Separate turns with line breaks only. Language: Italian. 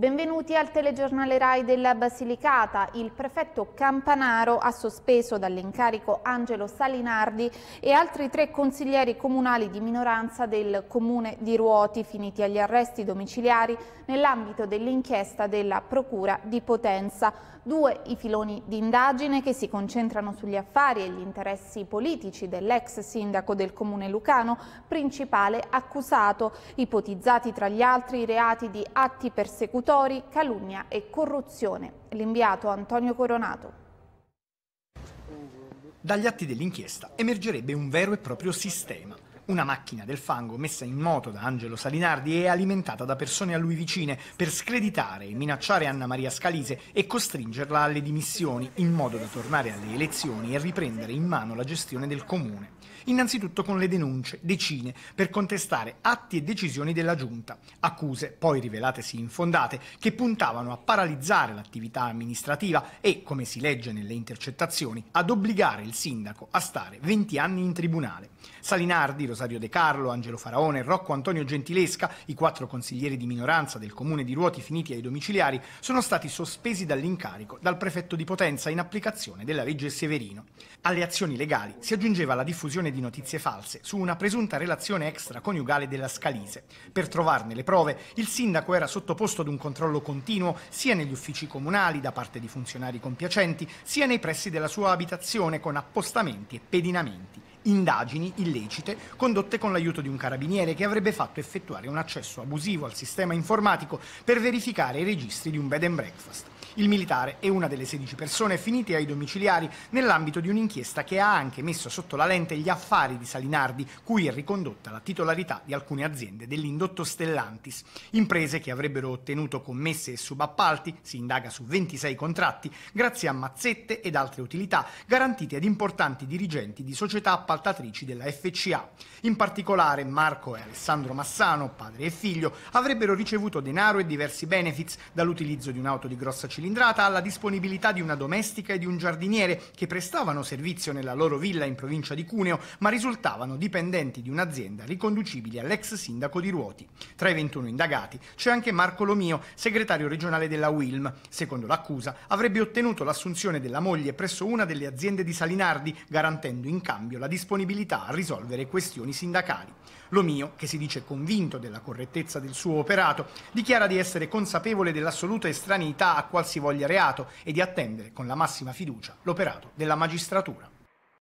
Benvenuti al telegiornale RAI della Basilicata. Il prefetto Campanaro ha sospeso dall'incarico Angelo Salinardi e altri tre consiglieri comunali di minoranza del comune di Ruoti finiti agli arresti domiciliari nell'ambito dell'inchiesta della Procura di Potenza. Due i filoni di indagine che si concentrano sugli affari e gli interessi politici dell'ex sindaco del comune lucano, principale accusato, ipotizzati tra gli altri i reati di atti persecutori settori calunnia e corruzione. L'inviato Antonio Coronato.
Dagli atti dell'inchiesta emergerebbe un vero e proprio sistema. Una macchina del fango messa in moto da Angelo Salinardi e alimentata da persone a lui vicine per screditare e minacciare Anna Maria Scalise e costringerla alle dimissioni in modo da tornare alle elezioni e riprendere in mano la gestione del comune innanzitutto con le denunce, decine, per contestare atti e decisioni della giunta, accuse poi rivelatesi infondate che puntavano a paralizzare l'attività amministrativa e, come si legge nelle intercettazioni, ad obbligare il sindaco a stare 20 anni in tribunale. Salinardi, Rosario De Carlo, Angelo Faraone, Rocco Antonio Gentilesca, i quattro consiglieri di minoranza del comune di Ruoti finiti ai domiciliari, sono stati sospesi dall'incarico dal prefetto di Potenza in applicazione della legge Severino. Alle azioni legali si aggiungeva la diffusione di notizie false su una presunta relazione extraconiugale della Scalise. Per trovarne le prove, il sindaco era sottoposto ad un controllo continuo sia negli uffici comunali da parte di funzionari compiacenti, sia nei pressi della sua abitazione con appostamenti e pedinamenti indagini illecite condotte con l'aiuto di un carabiniere che avrebbe fatto effettuare un accesso abusivo al sistema informatico per verificare i registri di un bed and breakfast. Il militare è una delle 16 persone finite ai domiciliari nell'ambito di un'inchiesta che ha anche messo sotto la lente gli affari di Salinardi, cui è ricondotta la titolarità di alcune aziende dell'indotto Stellantis, imprese che avrebbero ottenuto commesse e subappalti, si indaga su 26 contratti, grazie a mazzette ed altre utilità garantite ad importanti dirigenti di società appaltatrici della FCA. In particolare Marco e Alessandro Massano, padre e figlio, avrebbero ricevuto denaro e diversi benefits dall'utilizzo di un'auto di grossa città cilindrata alla disponibilità di una domestica e di un giardiniere che prestavano servizio nella loro villa in provincia di Cuneo, ma risultavano dipendenti di un'azienda riconducibile all'ex sindaco di Ruoti. Tra i 21 indagati c'è anche Marco Lomio, segretario regionale della Wilm. Secondo l'accusa, avrebbe ottenuto l'assunzione della moglie presso una delle aziende di Salinardi, garantendo in cambio la disponibilità a risolvere questioni sindacali. Lomio, che si dice convinto della correttezza del suo operato, dichiara di essere consapevole dell'assoluta estraneità a qualsiasi qualsivoglia reato e di attendere con la massima fiducia l'operato della magistratura.